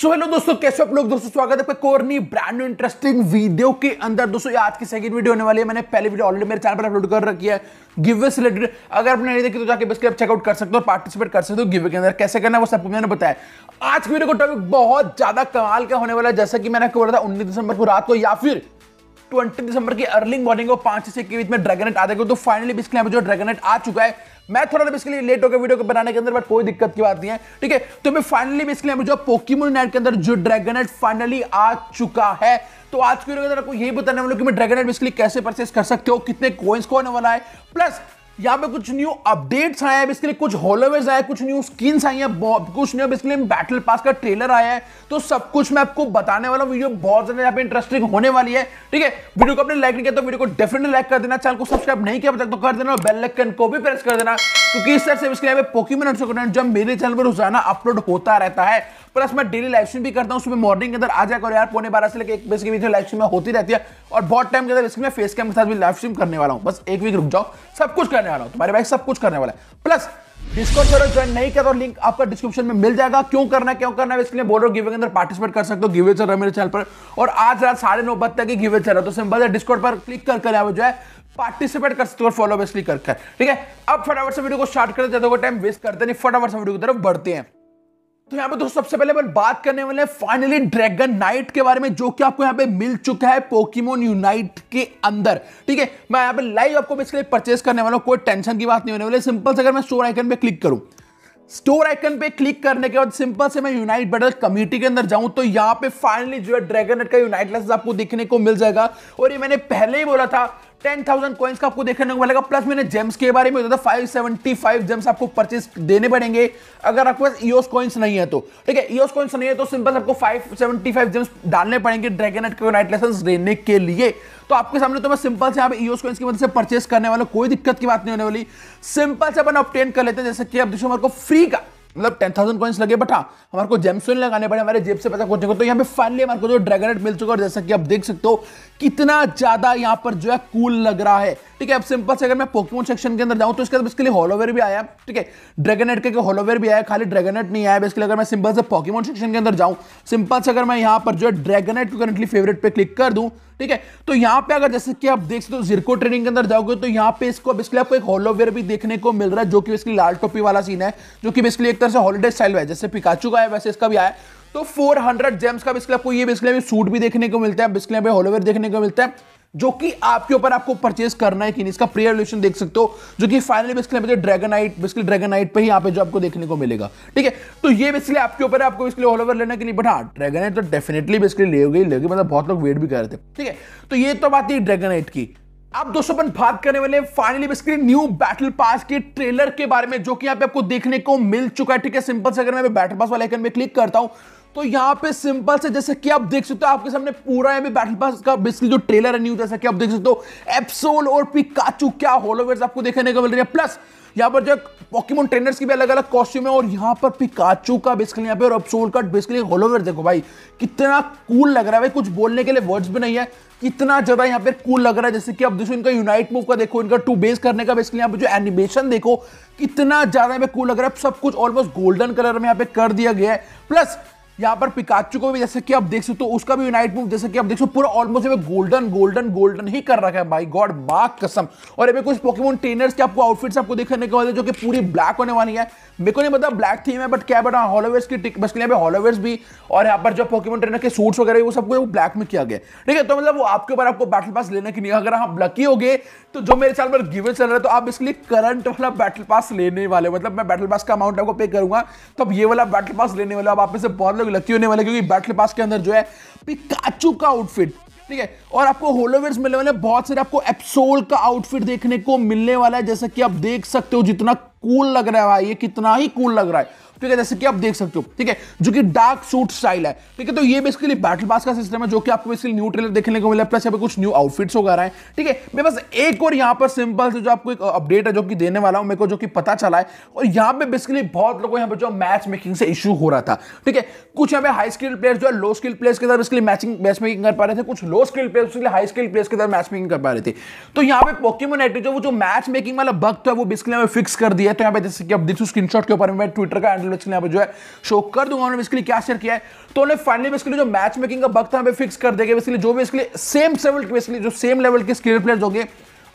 so hello दोस्तों कैसे आप लोग दोस्तों स्वागत है आपका ब्रांड न्यू इंटरेस्टिंग वीडियो के अंदर दोस्तों आज की सेकंड वीडियो होने वाली है मैंने पहले वीडियो ऑलरेडी मेरे चैनल पर अपलोड कर रखी है गिवे से रिलेटेड अगर आपने नहीं देखी तो जाके बस आप चेकआउट कर सकते हो पार्टिसिपेट कर सकते हो गिवे के अंदर कैसे करना है वो सबको मैंने बताया आज की वीडियो का टॉपिक बहुत ज्यादा कमाल का होने वाला है जैसा कि मैंने बोला था उन्नीस दिसंबर को रात को या फिर ट्वेंटी दिसंबर की अर्ली मॉर्निंग पांच से बीच में ड्रैगनेट आ जाएगा तो फाइनली बेसिकली यहाँ पे जो ड्रैगनेट आ चुका है मैं थोड़ा बेसिकली लेट होकर वीडियो को बनाने के अंदर बट कोई दिक्कत की बात नहीं है ठीक है तो मैं फाइनली बेसिकली यहाँ जो पोकीमोन नाइट के अंदर जो ड्रैगनेट फाइनली आ चुका है तो आज की वीडियो के अंदर आपको यही बताने वाला कि मैं ड्रैगनेट बेसिकली कैसे परचेस कर सकते हो कितने कोइंस को होने वाला है प्लस यहाँ पे कुछ न्यू अपडेट्स आए हैं लिए कुछ होलोवेज आए कुछ न्यू स्किन्स आई हैं कुछ न्यू इसके लिए बैटल पास का ट्रेलर आया है तो सब कुछ मैं आपको बताने वाला हूँ वीडियो बहुत ज्यादा यहाँ पे इंटरेस्टिंग होने वाली है ठीक है वीडियो को अपने लाइक नहीं किया तो वीडियो को डेफिनेटली लाइक कर देना चैनल को सब्सक्राइब नहीं किया तो कर देना और बेल लेकन को भी प्रेस कर देना क्योंकि इस तरह से इसके लिए पोकीमन जब मेरे चैनल पर रोजाना अपलोड होता रहता है प्लस मैं डेली लाइव स्ट्रीम भी करता हूँ सुबह मॉर्निंग के अंदर आ जाकर यार पौने बारह से लेकर एक बजे के बीच लाइव स्ट्रीम होती रहती है और बहुत टाइम के अंदर मैं फेस कैम के साथ भी लाइव स्ट्रीम करने वाला हूँ बस एक वीक रुक जाओ सब कुछ करने वाला हूँ तुम्हारे भाई सब कुछ करने वाला है प्लस डिस्कॉर्ड चैनल ज्वाइन नहीं कर रहा लिंक आपका डिस्क्रिप्शन में मिल जाएगा क्यों करना क्यों करना है इसके लिए बोलो गिवे के अंदर पार्टिसिपेट कर सकते हो गिवे चल रहा है मेरे चैनल पर और आज रात साढ़े नौ बजे तक ही गिवे चल रहा है तो सिंपल है डिस्कॉर्ड पर क्लिक कर कर जो है पार्टिसिपेट कर सकते हो फॉलो बेसली कर ठीक है अब फटाफट से वीडियो को स्टार्ट करते जाते टाइम वेस्ट करते नहीं फटाफट से वीडियो की तरफ बढ़ते हैं तो यहाँ पे दोस्तों सबसे पहले अपन बात करने वाले हैं फाइनली ड्रैगन नाइट के बारे में जो कि आपको यहाँ पे मिल चुका है पोकीमोन यूनाइट के अंदर ठीक है मैं यहाँ पे लाइव आपको बेसिकली परचेस करने वाला हूँ कोई टेंशन की बात नहीं होने वाली सिंपल से अगर मैं स्टोर आइकन पे क्लिक करूँ स्टोर आइकन पे क्लिक करने के बाद सिंपल से मैं यूनाइट बैटल कम्युनिटी के अंदर जाऊं तो यहाँ पे फाइनली जो है ड्रैगन नेट का यूनाइट लेस आपको देखने को मिल जाएगा और ये मैंने पहले ही बोला था 10,000 कॉइन्स का आपको देखने को मिलेगा प्लस मैंने जेम्स के बारे में बताया था फाइव सेवेंटी फाइव जेम्स आपको परचेस देने पड़ेंगे अगर आपके पास ईओस कॉइन्स नहीं है तो ठीक है ईओस कॉइन्स नहीं है तो सिंपल आपको फाइव सेवेंटी फाइव जेम्स डालने पड़ेंगे ड्रैगन एट को नाइट लेसन देने के लिए तो आपके सामने तो मैं सिंपल से आप ईओस कॉइन्स की मदद से परचेस करने वाला कोई दिक्कत की बात नहीं होने वाली सिंपल से अपन ऑप्टेन कर लेते हैं जैसे कि आप दिशोमर को फ्री का मतलब टेन थाउजेंड कॉइन्स लगे बट हाँ हमारे को जेम्सोन लगाने पड़े हमारे जेब से पैसा खोजने को तो यहाँ पे फाइनली हमारे को जो ड्रैगनेट मिल चुका है जैसा कि आप देख सकते हो कितना ज़्यादा यहाँ पर जो है कूल लग रहा है ठीक है अब सिंपल से अगर मैं पोकमोन सेक्शन के अंदर जाऊँ तो इसके अंदर इसके लिए हॉलोवेयर भी आया ठीक है ड्रैगनेट के हॉलोवेयर भी आया खाली ड्रैगनेट नहीं आया बेसिकली अगर मैं सिंपल से पॉकीमोन सेक्शन के अंदर जाऊँ सिंपल से अगर मैं यहाँ पर जो है ड्रैगनेट करेंटली फेवरेट पर क्लिक कर दूँ ठीक है तो यहाँ पे अगर जैसे कि आप देख सकते हो जीरको ट्रेनिंग के अंदर जाओगे तो यहाँ पे इसको बेसिकली आपको एक हॉलोवेयर भी देखने को मिल रहा है जो कि बेसिकली लाल टोपी वाला सीन है जो कि बेसिकली एक तरह से हॉलीडे स्टाइल है जैसे पिकाचू का है वैसे इसका भी आया है तो 400 जेम्स का बेसिकली आपको ये में सूट भी देखने को मिलता है बेसिकली में हॉलोवेयर देखने को मिलता है जो कि आपके ऊपर आपको परचेज करना है कि नहीं इसका प्री एवोल्यूशन देख सकते हो जो कि फाइनली में Dragonite Dragonite Dragonite पर ही यहाँ पे जो आपको देखने को मिलेगा ठीक है तो ये बेसिकली आपके ऊपर आपको इसलिए ऑल ओवर लेना के लिए बट हाँ ड्रैगन आइट तो डेफिनेटली बेसिकली ले गई लेगी मतलब बहुत लोग वेट भी कर रहे थे ठीक है तो ये तो बात थी ड्रैगन आइट की आप दोस्तों अपन बात करने वाले finally basically new battle pass के ट्रेलर के बारे में जो कि यहाँ पे आपको देखने को मिल चुका है ठीक है सिंपल से अगर मैं बैटल पास वाले आइकन में क्लिक करता हूं तो यहाँ पे सिंपल से जैसे कि आप देख सकते हो आपके सामने पूरा ये पे बैटल पास का बेसिकली जो ट्रेलर है न्यू जैसा कि आप देख सकते हो एप्सोल और पिकाचू क्या होलोवेयर आपको देखने को मिल रही है प्लस यहाँ पर जो पॉकीमोन ट्रेनर्स की भी अलग अलग कॉस्ट्यूम है और यहाँ पर पिकाचू का बेसिकली यहाँ पे और एप्सोल का बेसिकली होलोवेयर देखो भाई कितना कूल लग रहा है भाई कुछ बोलने के लिए वर्ड्स भी नहीं है कितना ज्यादा यहाँ पे कूल लग रहा है जैसे कि आप देखो इनका यूनाइट मूव का देखो इनका टू बेस करने का बेसिकली यहाँ पे जो एनिमेशन देखो कितना ज्यादा यहाँ पे कूल लग रहा है सब कुछ ऑलमोस्ट गोल्डन कलर में यहाँ पे कर दिया गया है प्लस यहाँ पर पिकाचू को भी जैसे कि आप देख सकते हो उसका भी यूनाइट मूव जैसे कि आप देख सकते हो पूरा ऑलमोस्ट गोल्डन गोल्डन गोल्डन ही कर रखा है भाई गॉड बाग कसम और ये कुछ पोकेमोन ट्रेनर्स के आपको आउटफिट्स आपको देखने को वाले जो कि पूरी ब्लैक होने वाली है मेरे को नहीं पता ब्लैक थीम है बट क्या बट हॉलोवेस की बस के लिए हॉलोवेस भी और यहाँ पर जो पोकेमोन ट्रेनर के सूट्स वगैरह वो सबको ब्लैक में किया गया ठीक है तो मतलब वो आपके ऊपर आपको बैटल पास लेने की नहीं अगर आप लकी हो गए तो जो मेरे साल पर गिवन चल रहा है तो आप इसके लिए करंट वाला बैटल पास लेने वाले मतलब मैं बैटल पास का अमाउंट आपको पे करूंगा तो अब ये वाला बैटल पास लेने वाले आप में बहुत लोग भी लगती होने वाले क्योंकि बैटल पास के अंदर जो है पिकाचू का आउटफिट ठीक है और आपको होलोवेयर मिलने वाले बहुत सारे आपको एप्सोल का आउटफिट देखने को मिलने वाला है जैसा कि आप देख सकते हो जितना कूल लग रहा है भाई ये कितना ही कूल लग रहा है ठीक है जैसे कि आप देख सकते हो ठीक है जो कि डार्क सूट स्टाइल है ठीक है तो ये बेसिकली बैटल पास का सिस्टम है जो कि आपको बेसिकली न्यू ट्रेलर देखने को मिला प्लस यहाँ पे कुछ न्यू आउटफिट्स वगैरह है ठीक है मैं बस एक और यहाँ पर सिंपल से जो आपको एक अपडेट uh, है जो कि देने वाला हूँ मेरे को जो कि पता चला है और यहाँ पे बेसिकली बहुत लोगों यहाँ पर जो मैच मेकिंग से इशू हो रहा था ठीक है कुछ यहाँ पे हाई स्किल प्लेयर जो है लो स्किल प्लेयर्स के साथ बेसिकली मैचिंग मैच मेकिंग कर पा रहे थे कुछ low skill players high skill players के साथ मैच मेकिंग कर पा रहे थे तो यहाँ पे पोकेमोन एट जो मैच मेकिंग वाला बग है वो बेसिकली हमें फिक्स कर दिया तो यहाँ पे जैसे कि आप देखो स्क्रीनशॉट के ऊपर ट्विटर का हैंडल मिनट्स के लिए जो है शो कर दूंगा उन्होंने इसके लिए क्या शेयर किया है तो उन्हें फाइनली बेसिकली जो मैच मेकिंग का वक्त हमें फिक्स कर देगा बेसिकली जो भी इसके लिए सेम लेवल बेसिकली जो सेम लेवल के स्किल प्लेयर्स होंगे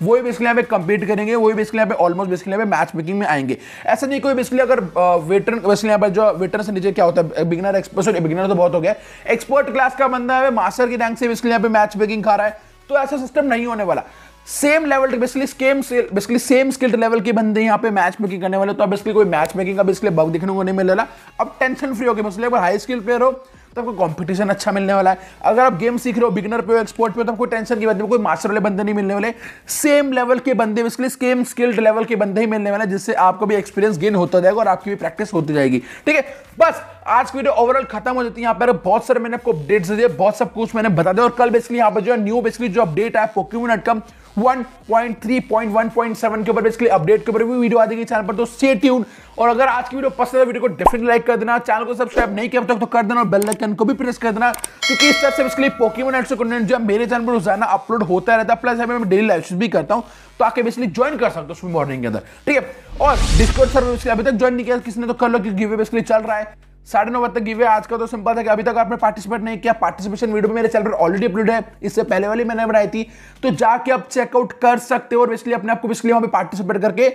वो ही बेसिकली यहाँ पे कम्पीट करेंगे वही बेसिकली यहाँ पे ऑलमोस्ट बेसिकली यहाँ पे मैच मेकिंग में आएंगे ऐसा नहीं कोई बेसिकली अगर वेटर बेसिकली यहाँ पर जो वेटर से नीचे क्या होता है बिगनर एक्सपर्ट सॉरी बिगनर तो बहुत हो गया एक्सपर्ट क्लास का बंदा है मास्टर की रैंक से बेसिकली यहाँ पे मैच मेकिंग खा रहा है तो ऐसा सिस्टम नहीं होने वाला same level basically same basically same skilled level के बंदे यहाँ पे मैच मेकिंग करने वाले तो अब बेसिकली कोई मैच मेकिंग का बेसिकली बग दिखने को नहीं मिल रहा अब टेंशन फ्री होगी बस अगर हाई स्किल प्लेयर हो तो आपको कॉम्पिटिशन अच्छा मिलने वाला है अगर आप गेम सीख रहे हो बिगनर पे हो एक्सपोर्ट पे हो तो आपको टेंशन की बात नहीं कोई मास्टर वाले बंदे नहीं मिलने वाले सेम लेवल के बंदे बेसिकली सेम स्किल्ड लेवल के बंदे ही मिलने वाले जिससे आपको भी एक्सपीरियंस गेन होता जाएगा और आपकी भी प्रैक्टिस होती जाएगी ठीक है बस आज की वीडियो ओवरऑल खत्म हो जाती है यहाँ पर बहुत सारे मैंने आपको अपडेट्स दिए बहुत सब कुछ मैंने बता दिया और कल बेसिकली यहाँ पर जो है न्यू बेसिकली जो अपडेट है पोक्यूमन अटकम 1.3.1.7 के ऊपर बेसिकली अपडेट के ऊपर भी वीडियो आ जाएगी चैनल पर तो से ट्यून और अगर आज की वीडियो पसंद है वीडियो तो को डेफिनेट लाइक कर देना चैनल को सब्सक्राइब नहीं किया तक तो, तो कर देना और बेल आइकन को भी प्रेस कर देना क्योंकि इस तरह से बेसिकली पोकेमोन एड्स कंटेंट जो मेरे चैनल पर रोजाना अपलोड होता रहता है प्लस मैं डेली लाइव भी करता हूँ तो आके बेसिकली ज्वाइन कर सकते हो उसमें मॉर्निंग के अंदर ठीक है और डिस्कोर्ट सर्विस अभी तक ज्वाइन नहीं किया किसने तो कर लो क्योंकि बेसिकली चल रहा है साढ़े नौ बजे तक गिवे आज का तो सिंपल था कि अभी तक आपने पार्टिसिपेट नहीं किया पार्टिसिपेशन वीडियो मेरे चैनल पर ऑलरेडी अपलोड है इससे पहले वाली मैंने बनाई थी तो जाके आप चेकआउट कर सकते हो और इसलिए अपने आपको इसलिए वहां पर पार्टिसिपेट करके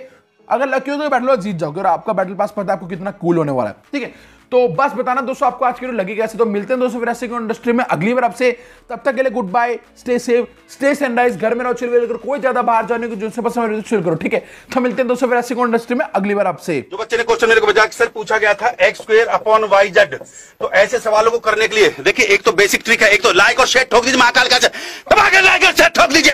अगर लकी हो तो बैटल जीत जाओगे और आपका बैटल पास पता है आपको कितना कूल होने वाला है ठीक है तो बस बताना दोस्तों आपको आज की वीडियो लगी कैसे तो मिलते हैं दोस्तों फिर ऐसे इंडस्ट्री में अगली बार आपसे तब तक के लिए goodbye stay safe stay sanitize घर में रहो चिल करो कोई ज्यादा बाहर जाने को जिनसे पसंद चिल तो करो ठीक है तो मिलते हैं दोस्तों फिर ऐसे इंडस्ट्री में अगली बार आपसे जो बच्चे ने क्वेश्चन मेरे को बजा सर पूछा गया था X square upon Y Z तो ऐसे सवालों को करने के लिए देखिए एक तो बेसिक ट्रिक है एक तो लाइक और शेयर ठोक दीजिए महाकाल का लाइक और शेयर ठोक दीजिए